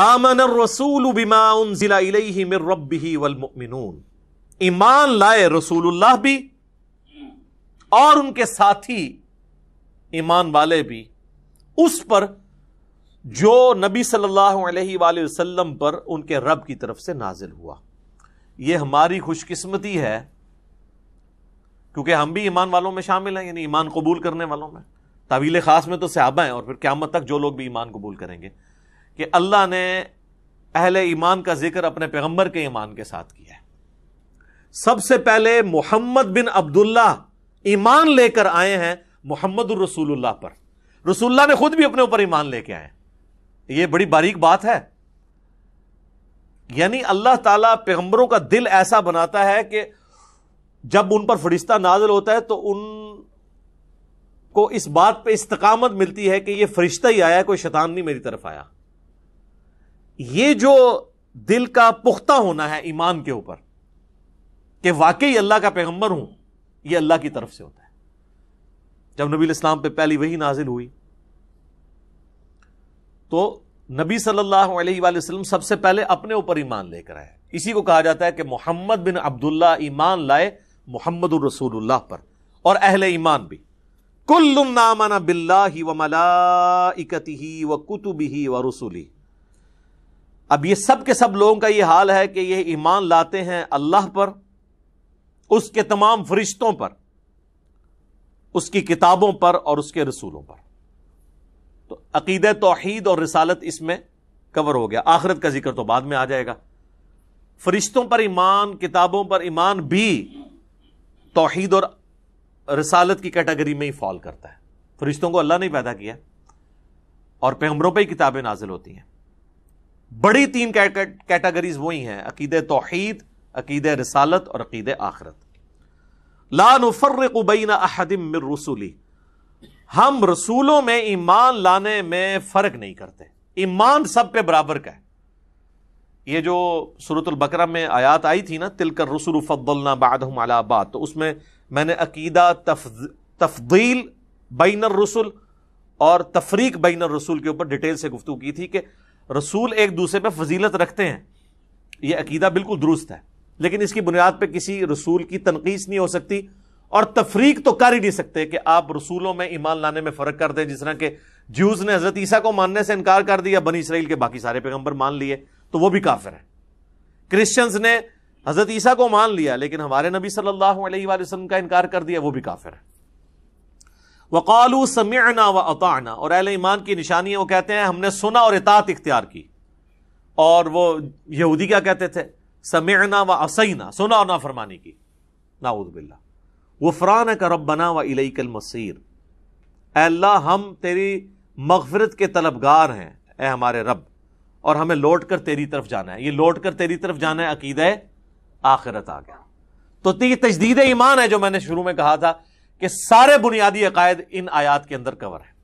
आमन रसूल बिमाउन रबी वलमिनून ईमान लाए रसूल भी और उनके साथी ईमान वाले भी उस पर जो नबी सल्लल्लाहु अलैहि वसल्लम पर उनके रब की तरफ से नाजिल हुआ यह हमारी खुशकिस्मती है क्योंकि हम भी ईमान वालों में शामिल हैं यानी ईमान कबूल करने वालों में तवील खास में तो सहाबा हैं और फिर क्यामत तक जो लोग भी ईमान कबूल करेंगे कि अल्लाह ने अहले ईमान का जिक्र अपने पैगंबर के ईमान के साथ किया है सबसे पहले मोहम्मद बिन अब्दुल्ला ईमान लेकर आए हैं मोहम्मद रसूलुल्लाह पर रसूलुल्लाह ने खुद भी अपने ऊपर ईमान लेके आए यह बड़ी बारीक बात है यानी अल्लाह ताला पैगंबरों का दिल ऐसा बनाता है कि जब उन पर फरिश्ता नाजल होता है तो उन को इस बात पे इस्तकामत मिलती है कि ये फरिश्ता ही आया कोई शैतान नहीं मेरी तरफ आया ये जो दिल का पुख्ता होना है ईमान के ऊपर कि वाकई अल्लाह का पैगंबर हूं यह अल्लाह की तरफ से होता है जब नबी इस्लाम पे पहली वही नाजिल हुई तो नबी सल्लल्लाहु अलैहि वसल्लम सबसे पहले अपने ऊपर ईमान लेकर आए इसी को कहा जाता है कि मोहम्मद बिन अब्दुल्ला ईमान लाए मोहम्मद रसूलुल्लाह पर और अहल ईमान भी कुल्लुम नामाना बिल्ला ही व मला ही व कुतुबी ही व रसूली अब ये सब के सब लोगों का ये हाल है कि ये ईमान लाते हैं अल्लाह पर उसके तमाम फरिश्तों पर उसकी किताबों पर और उसके रसूलों पर तो अकीद तोहद और रिसालत इसमें कवर हो गया आखिरत का जिक्र तो बाद में आ जाएगा फरिश्तों पर ईमान किताबों पर ईमान भी तोहद और रसालत की कैटेगरी में ही फॉल करता है फरिश्तों को अल्लाह ने पैदा किया और पैगमरों पर ही किताबें नाजिल होती हैं बड़ी तीन कैटेगरीज वही हैं अकीद तोहद अकीद रसालत और अकीद आखरत लानफ़रबैन अहदम रसूली हम रसूलों में ईमान लाने में फ़र्क नहीं करते ईमान सब पे बराबर का है ये जो सूरतुल बकरा में आयात आई थी ना तिलकर रसूल फ़द्दलना बादम अलाबाद तो उसमें मैंने अकीदा तफदील बैनर रसूल और तफरीक बैन रसूल के ऊपर डिटेल से गुफ्तु की थी कि रसूल एक दूसरे पर फजीलत रखते हैं यह अकीदा बिल्कुल दुरुस्त है लेकिन इसकी बुनियाद पर किसी रसूल की तनखीस नहीं हो सकती और तफरीक तो कर ही नहीं सकते कि आप रसूलों में ईमान लाने में फ़र्क कर दें जिस तरह के जूस ने हज़रत ईसा को मानने से इनकार कर दिया बनी इसराइल के बाकी सारे पैगम्बर मान लिए तो वो भी काफिर है क्रिश्चियंस ने हज़रत ईसा को मान लिया लेकिन हमारे नबी सल्लल्लाहु अलैहि वसल्लम का इनकार कर दिया वो भी काफिर है वकालू समियाना व अताना और अहल ईमान की निशानी वो कहते हैं हमने सुना और इतात इख्तियार की और वो यहूदी क्या कहते थे समियाना व असैना सुना और नाफरमानी की नाउदबिल्ला वफ़रान का रबना व इलकल मसीर अल्लाह हम तेरी मगफरत के तलबगार हैं ए हमारे रब और हमें लौट कर तेरी तरफ जाना है ये लौट कर तेरी तरफ जाना है अकीद आखिरत आ गया तो, तो ये तजदीद ईमान है जो मैंने शुरू में कहा था के सारे बुनियादी अकायद इन आयात के अंदर कवर है